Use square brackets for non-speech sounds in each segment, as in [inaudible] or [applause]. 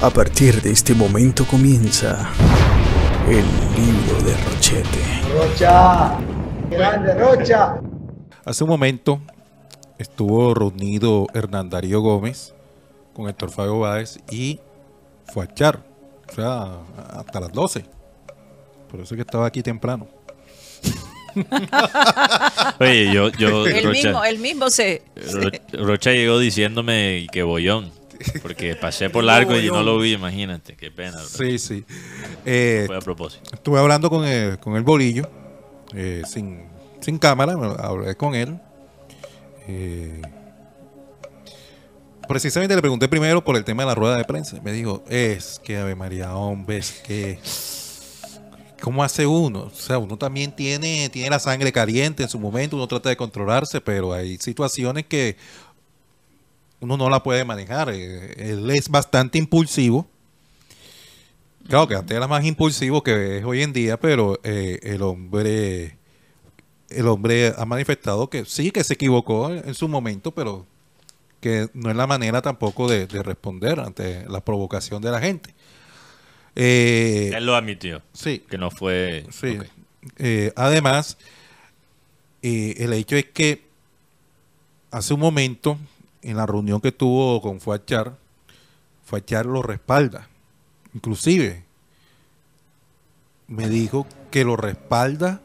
A partir de este momento comienza el libro de Rochete. Rocha, grande Rocha. Hace un momento estuvo reunido Hernán Darío Gómez con Héctor Fago Báez y fue a echar, o sea, hasta las 12. Por eso que estaba aquí temprano. [laughs] Oye, yo, yo el mismo, el mismo se, Rocha llegó diciéndome que bollón. Porque pasé por largo y no lo vi, imagínate, qué pena. Sí, sí. Fue a eh, propósito. Estuve hablando con eh, el, bolillo, eh, sin, cámara, hablé con él. precisamente le pregunté primero por el tema de la rueda de prensa. Me dijo, es que Ave María, hombre, es que... ¿Cómo hace uno? O sea, uno también tiene, tiene la sangre caliente en su momento, uno trata de controlarse, pero hay situaciones que uno no la puede manejar. Eh, él es bastante impulsivo. Claro que antes era más impulsivo que es hoy en día, pero eh, el hombre el hombre ha manifestado que sí que se equivocó en, su momento, pero que no es la manera tampoco de, responder ante la provocación de la gente. Eh, él lo admitió. Sí. Que no fue. Sí. además, el hecho es que hace un momento en la reunión que tuvo con Fuachar, Fuachar lo respalda. Inclusive, me dijo que lo respalda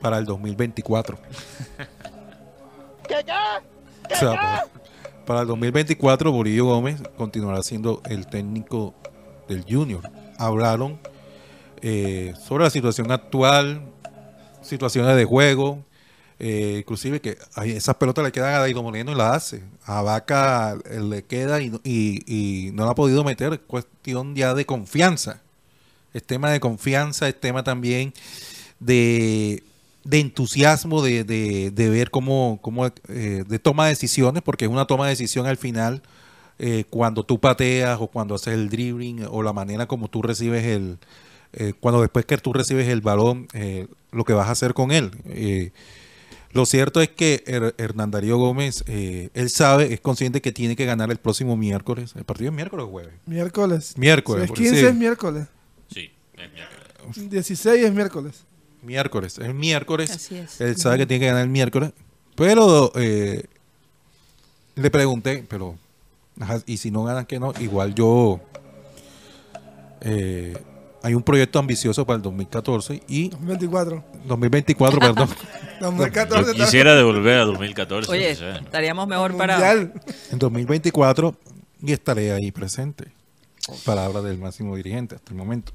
para el 2024. [laughs] ¿Qué, para el 2024 Murillo Gómez continuará siendo el técnico del Junior. Hablaron eh, sobre la situación actual, situaciones de juego, eh, inclusive que esas pelotas le quedan a Daido Moreno y la hace. A Vaca le queda y, no la ha podido meter. cuestión ya de confianza. Es tema de confianza, es tema también de, entusiasmo, de, ver cómo, eh, de toma de decisiones, porque es una toma de decisión al final eh, cuando tú pateas o cuando haces el dribbling o la manera como tú recibes el, cuando después que tú recibes el balón, lo que vas a hacer con él. Lo cierto es que Hernán Darío Gómez, eh, él sabe, es consciente que tiene que ganar el próximo miércoles. ¿El partido es miércoles o jueves? Miércoles. Miércoles. es 15 es miércoles. Sí, es 16 es miércoles. Miércoles, es miércoles. Él sabe que tiene que ganar el miércoles. Pero eh, le pregunté, pero, y si no ganan, que no, igual yo... Eh, hay un proyecto ambicioso para el 2014 y... 2024. 2024, perdón. [laughs] quisiera devolver a 2014. Oye, estaríamos mejor para. En 2024 y estaré ahí presente. Palabra del máximo dirigente hasta el momento.